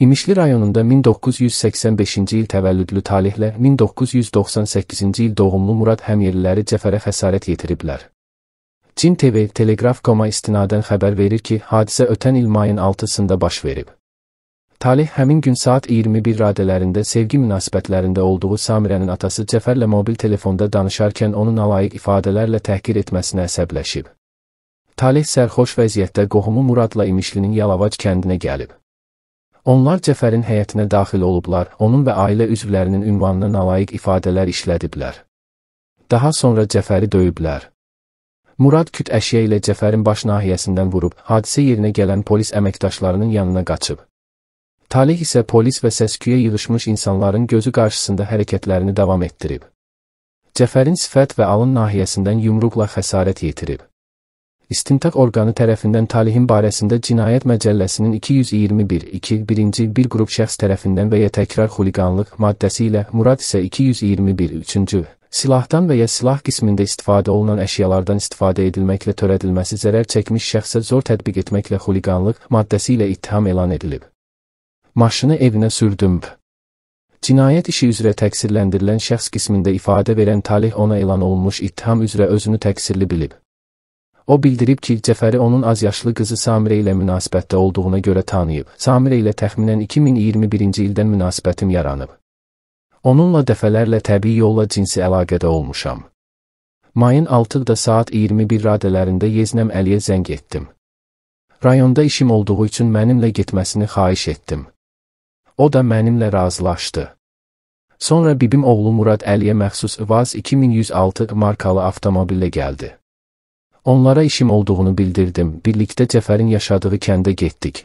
İmişli rayonunda 1985-ci il təvəllüdlü talihlə 1998-ci il doğumlu Murad Həmyerliləri cəfərə xəsarət yetiriblər. Çin TV Telegraf.com-a istinadən xəbər verir ki, hadisə ötən il mayın 6-sında baş verib. Talih həmin gün saat 21 radələrində sevgi münasibətlərində olduğu Samirənin atası Cəfərlə mobil telefonda danışarkən onu nalayiq ifadələrlə təhqir etməsinə əsəbləşib. Talih sərxoş vəziyyətdə qohumu Muradla İmişlinin Yalavac kəndinə gəlib. Onlar Cəfərin həyətinə daxil olublar, onun və ailə üzvlərinin ünvanına nalayiq ifadələr işlədiblər. Daha sonra Cəfəri döyüblər. Murad küt əşya ilə Cəfərin baş nahiyəsindən vurub, hadisə yerinə gələn polis əməkdaşlarının yanına qaçıb. Talih isə polis və səsküyə yığışmış insanların gözü qarşısında hərəkətlərini davam etdirib. Cəfərin sifət və alın nahiyəsindən yumruqla xəsarət yetirib. İstintaq orqanı tərəfindən talihin barəsində Cinayət Məcəlləsinin 221-2 birinci bir qrup şəxs tərəfindən və ya təkrar xuliqanlıq maddəsi ilə Murad isə 221-3-cü silahdan və ya silah qismində istifadə olunan əşyalardan istifadə edilməklə törədilməsi zərər çəkmiş şəxsə zor tətbiq etməklə xuliqanlıq maddəsi ilə ittiham elan edilib. Maşını evinə sürdüm. Cinayət işi üzrə təqsirləndirilən şəxs qismində ifadə verən talih ona elan olunmuş ittiham üzrə özünü təqsirli bilib. O bildirib ki, Cəfəri onun azyaşlı qızı Samirə ilə münasibətdə olduğuna görə tanıyıb. Samirə ilə təxminən 2021-ci ildən münasibətim yaranıb. Onunla dəfələrlə təbii yolla cinsi əlaqədə olmuşam. Mayın 6-da saat 21 radələrində Yeznəm Əliyə zəng etdim. Rayonda işim olduğu üçün mənimlə getməsini xahiş etdim. O da mənimlə razılaşdı. Sonra bibim oğlu Murad Əliyə məxsus Vaz 2106 markalı avtomobillə gəldi. Onlara işim olduğunu bildirdim. Birlikdə Cəfərin yaşadığı kəndə getdik.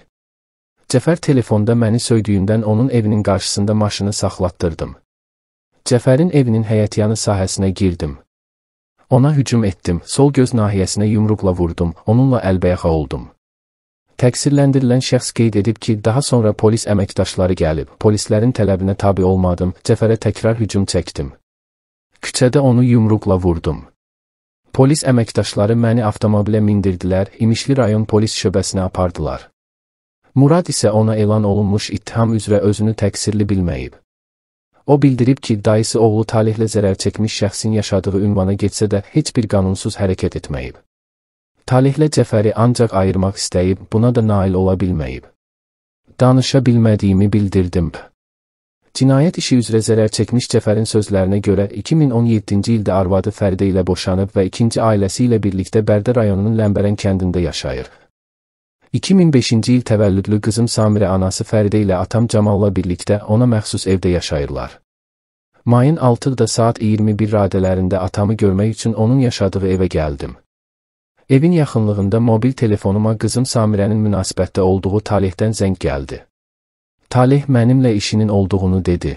Cəfər telefonda məni söydüyündən onun evinin qarşısında maşını saxlatdırdım. Cəfərin evinin həyətyanı sahəsinə girdim. Ona hücum etdim, sol göz nahiyəsinə yumruqla vurdum, onunla əlbəyaxa oldum. Təqsirləndirilən şəxs qeyd edib ki, daha sonra polis əməkdaşları gəlib, polislərin tələbinə tabi olmadım, Cəfərə təkrar hücum çəkdim. Küçədə onu yumruqla vurdum. Polis əməkdaşları məni avtomobilə mindirdilər, İmişli rayon polis şöbəsinə apardılar. Murad isə ona elan olunmuş ittiham üzrə özünü təqsirli bilməyib. O bildirib ki, dayısı oğlu talihlə zərər çəkmiş şəxsin yaşadığı ünvana getsə də heç bir qanunsuz hərəkət etməyib. Talihlə Cəfəri ancaq ayırmaq istəyib, buna da nail ola bilməyib. Danışa bilmədiyimi bildirdim. Cinayət işi üzrə zərər çəkmiş Cəfərin sözlərinə görə 2017-ci ildə arvadı Fərdə ilə boşanıb və ikinci ailəsi ilə birlikdə Bərdə rayonunun Ləmbərən kəndində yaşayır. 2005-ci il təvəllüdlü qızım Samirə anası Fərdə ilə atam Camalla birlikdə ona məxsus evdə yaşayırlar. Mayın 6-da saat 21 radələrində atamı görmək üçün onun yaşadığı evə gəldim. Evin yaxınlığında mobil telefonuma qızım Samirənin münasibətdə olduğu talihdən zəng gəldi. Taleh mənimlə işinin olduğunu dedi.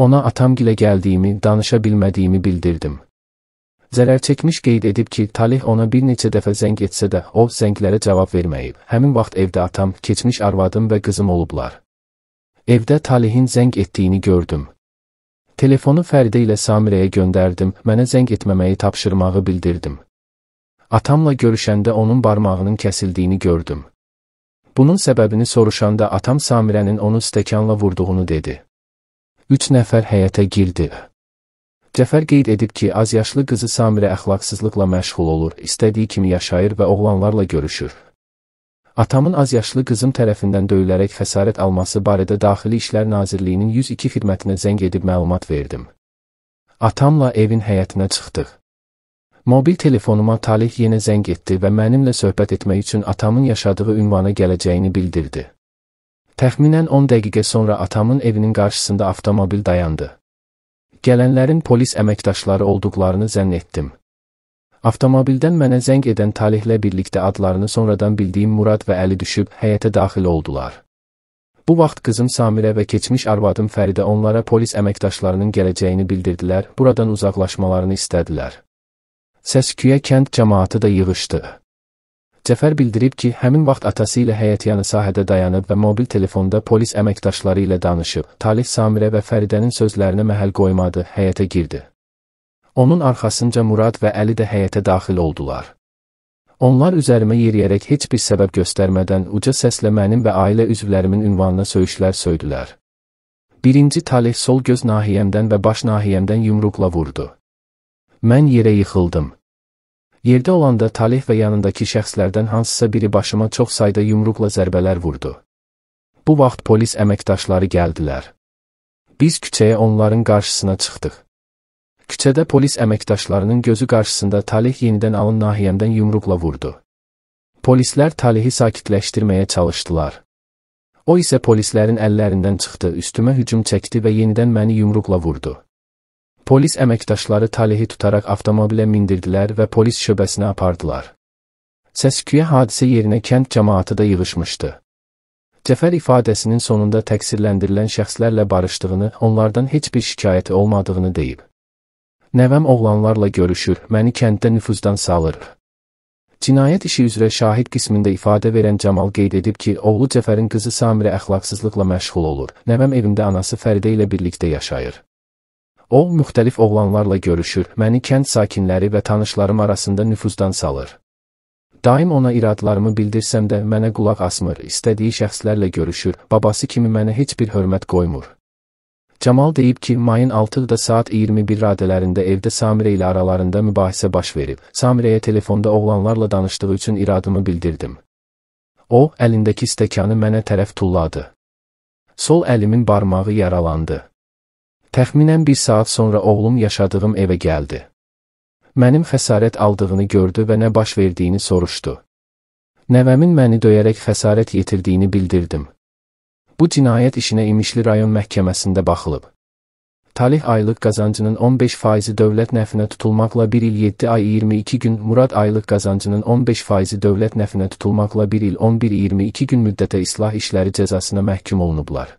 Ona atamgilə gəldiyimi, danışa bilmədiyimi bildirdim. Zərər çəkmiş qeyd edib ki, Taleh ona bir neçə dəfə zəng etsə də, o zənglərə cavab verməyib. Həmin vaxt evdə atam, keçmiş arvadım və qızım olublar. Evdə Talehin zəng etdiyini gördüm. Telefonu Fəridə ilə Samirəyə göndərdim, mənə zəng etməməyi tapşırmağı bildirdim. Atamla görüşəndə onun barmağının kəsildiyini gördüm. Bunun səbəbini soruşanda atam Samirənin onu stəkanla vurduğunu dedi. Üç nəfər həyətə girdi. Cəfər qeyd edib ki, az yaşlı qızı Samirə əxlaqsızlıqla məşğul olur, istədiyi kimi yaşayır və oğlanlarla görüşür. Atamın az yaşlı qızım tərəfindən döyülərək xəsarət alması barədə Daxili İşlər Nazirliyinin 102 xidmətinə zəng edib məlumat verdim. Atamla evin həyətinə çıxdıq. Mobil telefonuma Talih yenə zəng etdi və mənimlə söhbət etmək üçün atamın yaşadığı ünvana gələcəyini bildirdi. Təxminən 10 dəqiqə sonra atamın evinin qarşısında avtomobil dayandı. Gələnlərin polis əməkdaşları olduqlarını zənn etdim. Avtomobildən mənə zəng edən Talihlə birlikdə adlarını sonradan bildiyim Murad və Əli düşüb həyətə daxil oldular. Bu vaxt qızım Samirə və keçmiş arvadım Fəridə onlara polis əməkdaşlarının gələcəyini bildirdilər, buradan uzaqlaşmalarını istədilər. Səsküyə kənd cəmaatı da yığışdı. Cəfər bildirib ki, həmin vaxt atası ilə həyətyanı sahədə dayanıb və mobil telefonda polis əməkdaşları ilə danışıb. Talih Samirə və Fəridənin sözlərinə məhəl qoymadı, həyətə girdi. Onun arxasınca Murad və Əli də həyətə daxil oldular. Onlar üzərimə yeriyərək heç bir səbəb göstərmədən uca səslə mənim və ailə üzvlərimin ünvanına söyüşlər söydülər. Birinci talih sol göz nahiyəmdən və baş nahiyəmdən yumruqla vurdu. Mən yerə yıxıldım. Yerdə olanda Taleh və yanındakı şəxslərdən hansısa biri başıma çox sayda yumruqla zərbələr vurdu. Bu vaxt polis əməkdaşları gəldilər. Biz küçəyə onların qarşısına çıxdıq. Küçədə polis əməkdaşlarının gözü qarşısında Taleh yenidən alın nahiyəmdən yumruqla vurdu. Polislər Talehi sakitləşdirməyə çalışdılar. O isə polislərin əllərindən çıxdı, üstümə hücum çəkdi və yenidən məni yumruqla vurdu. Polis əməkdaşları talehi tutaraq avtomobilə mindirdilər və polis şöbəsinə apardılar. Səsküyə hadisə yerinə kənd cəmaatı da yığışmışdı. Cəfər ifadəsinin sonunda təqsirləndirilən şəxslərlə barışdığını, onlardan heç bir şikayəti olmadığını deyib. Nəvəm oğlanlarla görüşür, məni kənddə nüfuzdan salır. Cinayət işi üzrə şahid qismində ifadə verən Cəmal qeyd edib ki, oğlu Cəfərin qızı Samirə əxlaqsızlıqla məşğul olur. Nəvəm evimdə anası Fəridə ilə birlikdə yaşayır. O, müxtəlif oğlanlarla görüşür, məni kənd sakinləri və tanışlarım arasında nüfuzdan salır. Daim ona iradlarımı bildirsəm də mənə qulaq asmır, istədiyi şəxslərlə görüşür, babası kimi mənə heç bir hörmət qoymur. Cəmal deyib ki, mayın 6-da saat 21 radələrində evdə Samirə ilə aralarında mübahisə baş verib. Samirəyə telefonda oğlanlarla danışdığı üçün iradımı bildirdim. O, əlindəki stəkanı mənə tərəf tulladı. Sol əlimin barmağı yaralandı. Təxminən bir saat sonra oğlum yaşadığım evə gəldi. Mənim xəsarət aldığını gördü və nə baş verdiyini soruşdu. Nəvəmin məni döyərək xəsarət yetirdiyini bildirdim. Bu cinayət işinə İmişli rayon məhkəməsində baxılıb. Talih aylıq qazancının 15%-i dövlət nəfinə tutulmaqla 1 il 7 ay 22 gün, Murad aylıq qazancının 15%-i dövlət nəfinə tutulmaqla 1 il 11-22 gün müddətə islah işləri cəzasına məhkum olunublar.